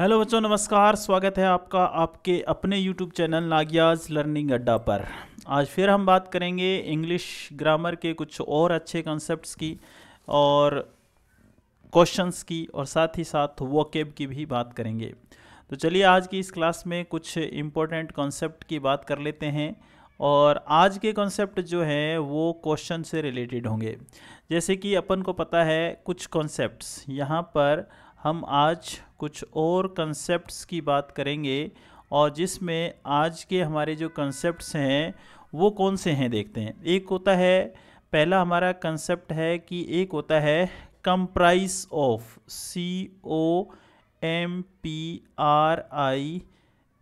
hello बच्चों नमस्कार स्वागत है आपका आपके अपने यूट्यूब चैनल नागियाज लर्निंग अड्डा पर आज फिर हम बात करेंगे इंग्लिश ग्रामर के कुछ और अच्छे कॉन्सेप्ट की और क्वेश्चंस की और साथ ही साथ वोकेब की भी बात करेंगे तो चलिए आज की इस क्लास में कुछ इम्पोर्टेंट कॉन्सेप्ट की बात कर लेते हैं और आज के कॉन्सेप्ट जो हैं वो क्वेश्चन से रिलेटेड होंगे जैसे कि अपन को पता है कुछ कॉन्सेप्ट्स यहाँ पर हम आज कुछ और कंसेप्ट की बात करेंगे और जिसमें आज के हमारे जो कंसेप्ट हैं वो कौन से हैं देखते हैं एक होता है पहला हमारा कंसेप्ट है कि एक होता है comprise of C O M P R I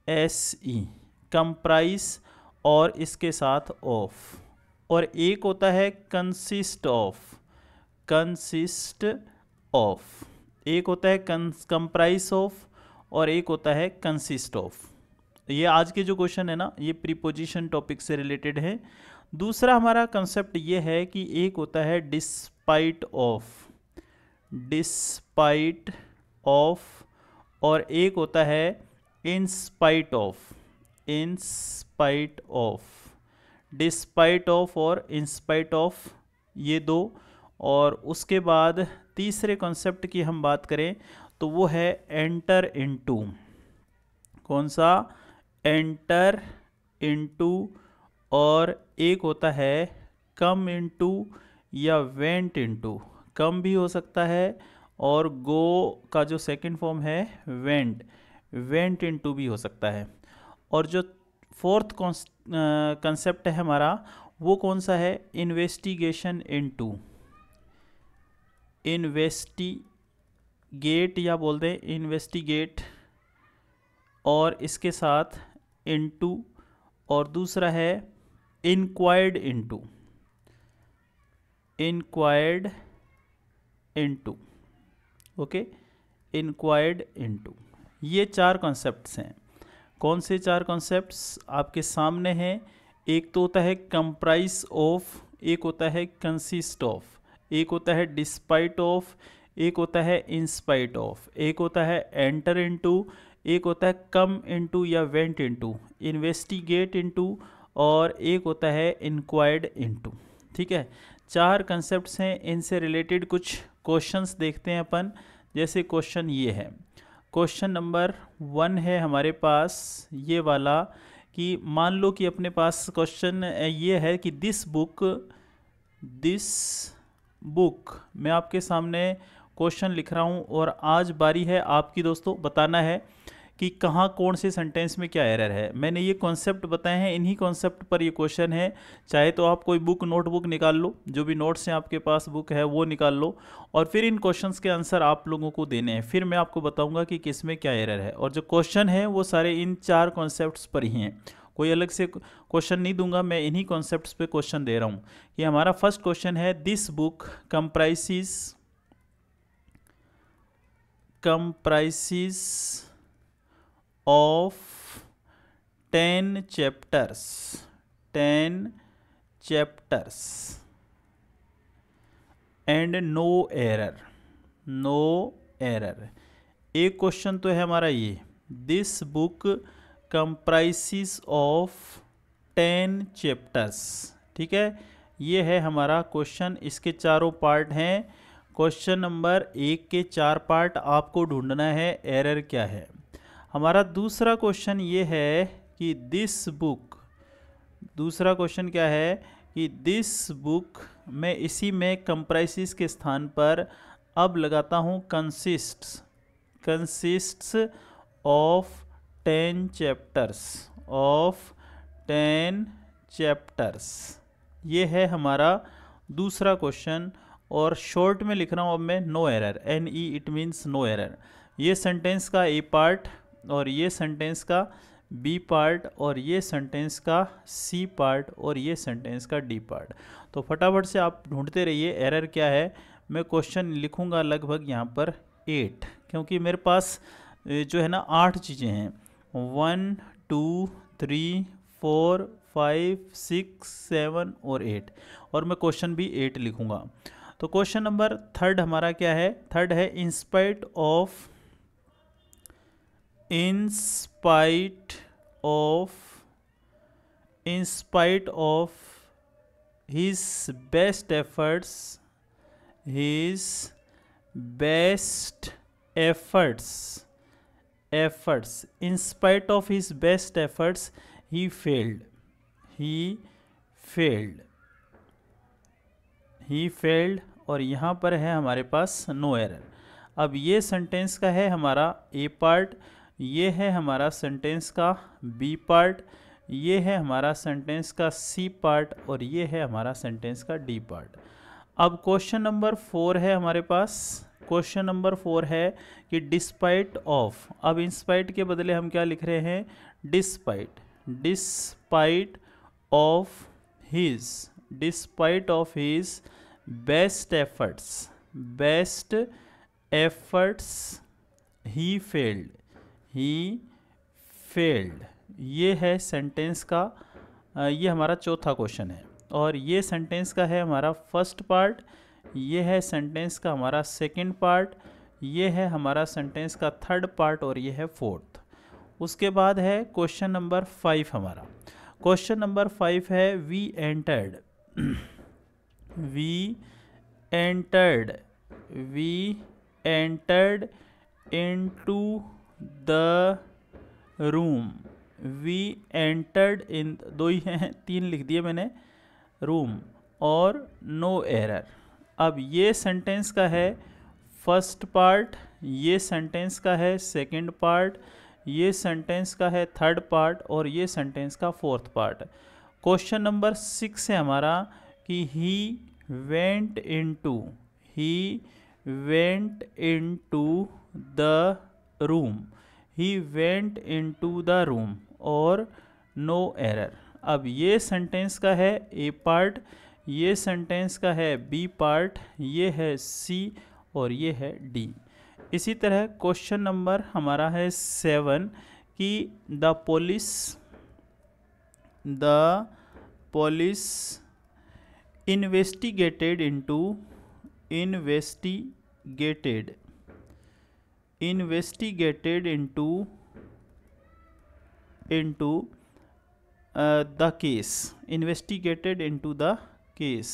S E comprise और इसके साथ ऑफ और एक होता है कंसिस्ट ऑफ कंसिस्ट ऑफ एक होता है कंप्राइज ऑफ और एक होता है कंसिस्ट ऑफ ये आज के जो क्वेश्चन है ना ये प्रीपोजिशन टॉपिक से रिलेटेड है दूसरा हमारा कंसेप्ट ये है कि एक होता है डिस्पाइट ऑफ डिस्पाइट ऑफ और एक होता है in spite of in spite of despite of और इंस्पाइट ऑफ ये दो और उसके बाद तीसरे कॉन्सेप्ट की हम बात करें तो वो है एंटर इनटू कौन सा एंटर इनटू और एक होता है कम इनटू या वेंट इनटू कम भी हो सकता है और गो का जो सेकंड फॉर्म है वेंट वेंट इनटू भी हो सकता है और जो फोर्थ कॉन्सेप्ट है हमारा वो कौन सा है इन्वेस्टिगेशन इनटू इन्वेस्टिगेट या बोल दें इन्वेस्टिगेट और इसके साथ इनटू और दूसरा है inquired into inquired into okay inquired into ये चार कॉन्सेप्ट्स हैं कौन से चार कॉन्सेप्ट्स आपके सामने हैं एक तो होता है कंप्राइज ऑफ एक होता है कंसिस्ट ऑफ एक होता है डिस्पाइट ऑफ एक होता है इंस्पाइट ऑफ एक होता है एंटर इनटू एक होता है कम इनटू या वेंट इनटू इन्वेस्टिगेट इनटू और एक होता है इंक्वायर्ड इनटू ठीक है चार कंसेप्ट हैं इनसे रिलेटेड कुछ क्वेश्चंस देखते हैं अपन जैसे क्वेश्चन ये है क्वेश्चन नंबर वन है हमारे पास ये वाला कि मान लो कि अपने पास क्वेश्चन ये है कि दिस बुक दिस बुक मैं आपके सामने क्वेश्चन लिख रहा हूँ और आज बारी है आपकी दोस्तों बताना है कि कहाँ कौन से सेंटेंस में क्या एरर है मैंने ये कॉन्सेप्ट बताए हैं इन्हीं कॉन्सेप्ट पर ये क्वेश्चन है चाहे तो आप कोई बुक नोटबुक निकाल लो जो भी नोट्स हैं आपके पास बुक है वो निकाल लो और फिर इन क्वेश्चंस के आंसर आप लोगों को देने हैं फिर मैं आपको बताऊंगा कि किस में क्या एरर है और जो क्वेश्चन है वो सारे इन चार कॉन्सेप्ट पर ही हैं कोई अलग से क्वेश्चन नहीं दूंगा मैं इन्हीं कॉन्सेप्ट पे क्वेश्चन दे रहा हूँ ये हमारा फर्स्ट क्वेश्चन है this book comprises comprises of ten chapters ten chapters and no error no error एक क्वेश्चन तो है हमारा ये this book comprises of ten chapters ठीक है ये है हमारा क्वेश्चन इसके चारों पार्ट हैं क्वेश्चन नंबर एक के चार पार्ट आपको ढूंढना है एरर क्या है हमारा दूसरा क्वेश्चन ये है कि दिस बुक दूसरा क्वेश्चन क्या है कि दिस बुक मैं इसी में कंप्राइसिस के स्थान पर अब लगाता हूँ consists consists of ten chapters of ten chapters ये है हमारा दूसरा क्वेश्चन और शॉर्ट में लिख रहा हूँ अब मैं no error N E it means no error ये सेंटेंस का ए पार्ट और ये सेंटेंस का बी पार्ट और ये सेंटेंस का सी पार्ट और ये सेंटेंस का डी पार्ट तो फटाफट से आप ढूंढते रहिए एरर क्या है मैं क्वेश्चन लिखूँगा लगभग यहाँ पर एट क्योंकि मेरे पास जो है ना आठ चीज़ें हैं one two three four five six seven और एट और मैं क्वेश्चन भी एट लिखूँगा तो क्वेश्चन नंबर थर्ड हमारा क्या है थर्ड है in spite of in spite of in spite of his best efforts his best efforts efforts in spite of his best efforts he failed he failed he failed और यहाँ पर है हमारे पास नो error अब ये सेंटेंस का है हमारा ए पार्ट ये है हमारा सेंटेंस का बी पार्ट ये है हमारा सेंटेंस का सी पार्ट और ये है हमारा सेंटेंस का डी पार्ट अब क्वेश्चन नंबर फोर है हमारे पास क्वेश्चन नंबर फोर है कि डिस्पाइट ऑफ अब इंस्पाइट के बदले हम क्या लिख रहे हैं despite despite of his despite of his best efforts best efforts he failed he failed ये है सेंटेंस का ये हमारा चौथा क्वेश्चन है और ये सेंटेंस का है हमारा फर्स्ट पार्ट ये है सेंटेंस का हमारा सेकेंड पार्ट ये है हमारा सेंटेंस का थर्ड पार्ट और ये है फोर्थ उसके बाद है क्वेश्चन नंबर फाइव हमारा क्वेश्चन नंबर फाइव है we entered we entered we entered to the room we entered in दो ही हैं तीन लिख दिए मैंने रूम और नो एरर अब ये सेंटेंस का है फर्स्ट पार्ट ये सेंटेंस का है सेकंड पार्ट ये सेंटेंस का है थर्ड पार्ट और ये सेंटेंस का fourth part question number six है हमारा कि he went into he went into the room he went into the room और नो no एरर अब ये सेंटेंस का है ए पार्ट ये सेंटेंस का है बी पार्ट ये है सी और ये है डी इसी तरह क्वेश्चन नंबर हमारा है सेवन कि the police the police investigated into investigated investigated into into the case investigated into the case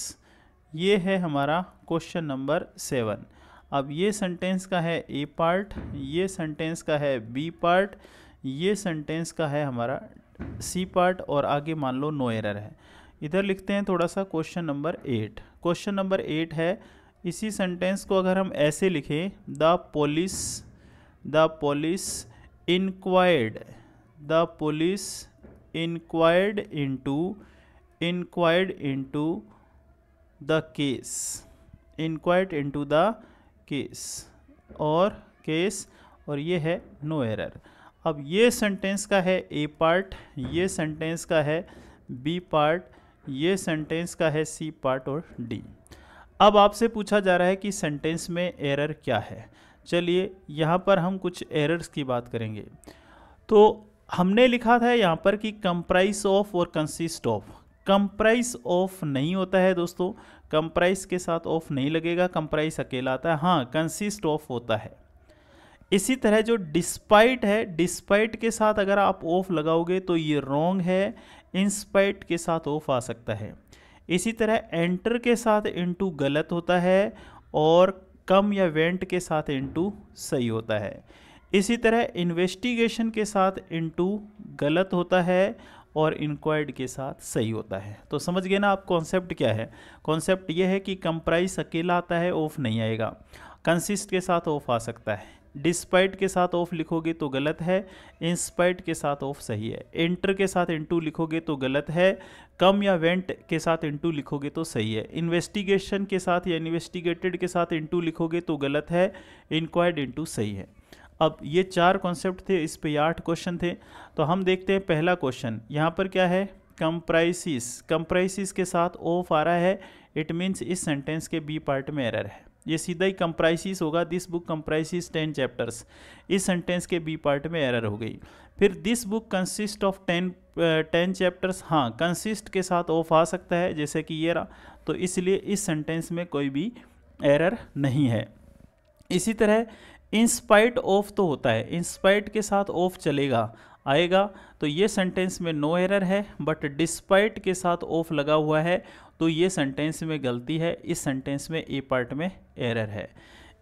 ये है हमारा क्वेश्चन नंबर सेवन अब ये सेंटेंस का है ए पार्ट ये सेंटेंस का है बी पार्ट ये सेंटेंस का है हमारा सी पार्ट और आगे मान लो नो एरर है इधर लिखते हैं थोड़ा सा question number eight question number eight है इसी सेंटेंस को अगर हम ऐसे लिखें the police the police inquired the police inquired into inquired into the case inquired into the case और केस और ये है नो no एरर अब ये सेंटेंस का है ए पार्ट ये सेंटेंस का है बी पार्ट ये सेंटेंस का है सी पार्ट और डी अब आपसे पूछा जा रहा है कि सेंटेंस में एरर क्या है चलिए यहाँ पर हम कुछ एरर्स की बात करेंगे तो हमने लिखा था यहाँ पर कि कंप्राइज ऑफ और कंसिस्ट ऑफ कंप्राइज ऑफ नहीं होता है दोस्तों कंप्राइज के साथ ऑफ नहीं लगेगा कंप्राइज अकेला आता है हाँ कंसिस्ट ऑफ होता है इसी तरह जो डिस्पाइट है डिस्पाइट के साथ अगर आप ऑफ लगाओगे तो ये रॉन्ग है इंस्पाइट के साथ ऑफ आ सकता है इसी तरह एंटर के साथ इंटू गलत होता है और कम या वेंट के साथ इंटू सही होता है इसी तरह इन्वेस्टिगेशन के साथ इंटू गलत होता है और इंक्वायर्ड के साथ सही होता है तो समझ गए ना आप कॉन्सेप्ट क्या है कॉन्सेप्ट यह है कि कंप्राइज अकेला आता है ऑफ नहीं आएगा कंसिस्ट के साथ ऑफ आ सकता है डिस्पाइट के साथ ऑफ लिखोगे तो गलत है इंस्पाइट के साथ ऑफ सही है इंटर के साथ इंटू लिखोगे तो गलत है कम या वेंट के साथ इंटू लिखोगे तो सही है इन्वेस्टिगेशन के साथ या इन्वेस्टिगेटेड के साथ इंटू लिखोगे तो गलत है इंक्वायर्ड इंटू सही है अब ये चार कॉन्सेप्ट थे इस पे आठ क्वेश्चन थे तो हम देखते हैं पहला क्वेश्चन यहाँ पर क्या है कंप्राइसिस कंप्राइसिस के साथ ऑफ आ रहा है इट मीन्स इस सेंटेंस के बी पार्ट में एरर है ये सीधा ही कंप्राइसिस होगा this book comprises ten chapters इस सेंटेंस के बी पार्ट में एरर हो गई फिर this book consist of ten ten chapters हाँ कंसिस्ट के साथ ऑफ आ सकता है जैसे कि ये रहा तो इसलिए इस सेंटेंस में कोई भी एरर नहीं है इसी तरह इंस्पाइट ऑफ तो होता है इंस्पाइट के साथ ऑफ चलेगा आएगा तो ये सेंटेंस में नो एरर है बट डिस्पाइट के साथ ऑफ लगा हुआ है तो ये सेंटेंस में गलती है इस सेंटेंस में ए पार्ट में एरर है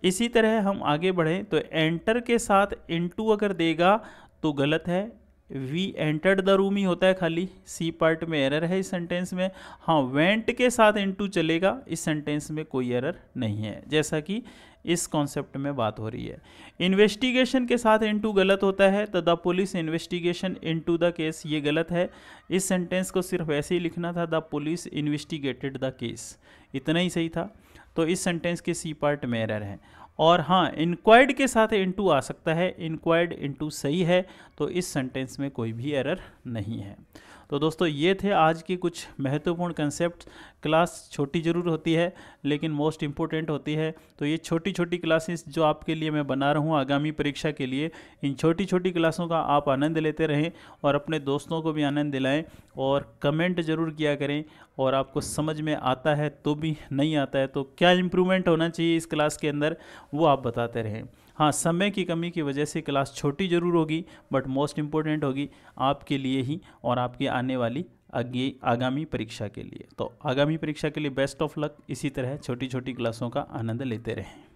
इसी तरह हम आगे बढ़ें तो एंटर के साथ इनटू अगर देगा तो गलत है वी एंटर्ड द रूम ही होता है खाली सी पार्ट में एरर है इस सेंटेंस में हाँ वेंट के साथ इनटू चलेगा इस सेंटेंस में कोई एरर नहीं है जैसा कि इस कॉन्सेप्ट में बात हो रही है इन्वेस्टिगेशन के साथ इनटू गलत होता है तो the police investigation into the case ये गलत है इस सेंटेंस को सिर्फ ऐसे ही लिखना था the police investigated the case इतना ही सही था तो इस सेंटेंस के सी पार्ट में एरर है और हाँ इंक्वायर्ड के साथ इनटू आ सकता है इंक्वायर्ड इनटू सही है तो इस सेंटेंस में कोई भी एरर नहीं है तो दोस्तों ये थे आज के कुछ महत्वपूर्ण कंसेप्ट क्लास छोटी ज़रूर होती है लेकिन मोस्ट इम्पोर्टेंट होती है तो ये छोटी छोटी क्लासेस जो आपके लिए मैं बना रहा हूँ आगामी परीक्षा के लिए इन छोटी छोटी क्लासों का आप आनंद लेते रहें और अपने दोस्तों को भी आनंद दिलाएं और कमेंट ज़रूर किया करें और आपको समझ में आता है तो भी नहीं आता है तो क्या इम्प्रूवमेंट होना चाहिए इस क्लास के अंदर वो आप बताते रहें हाँ समय की कमी की वजह से क्लास छोटी ज़रूर होगी बट मोस्ट इम्पोर्टेंट होगी आपके लिए ही और आपकी आने वाली आगे आगामी परीक्षा के लिए तो आगामी परीक्षा के लिए बेस्ट ऑफ लक इसी तरह छोटी छोटी क्लासों का आनंद लेते रहें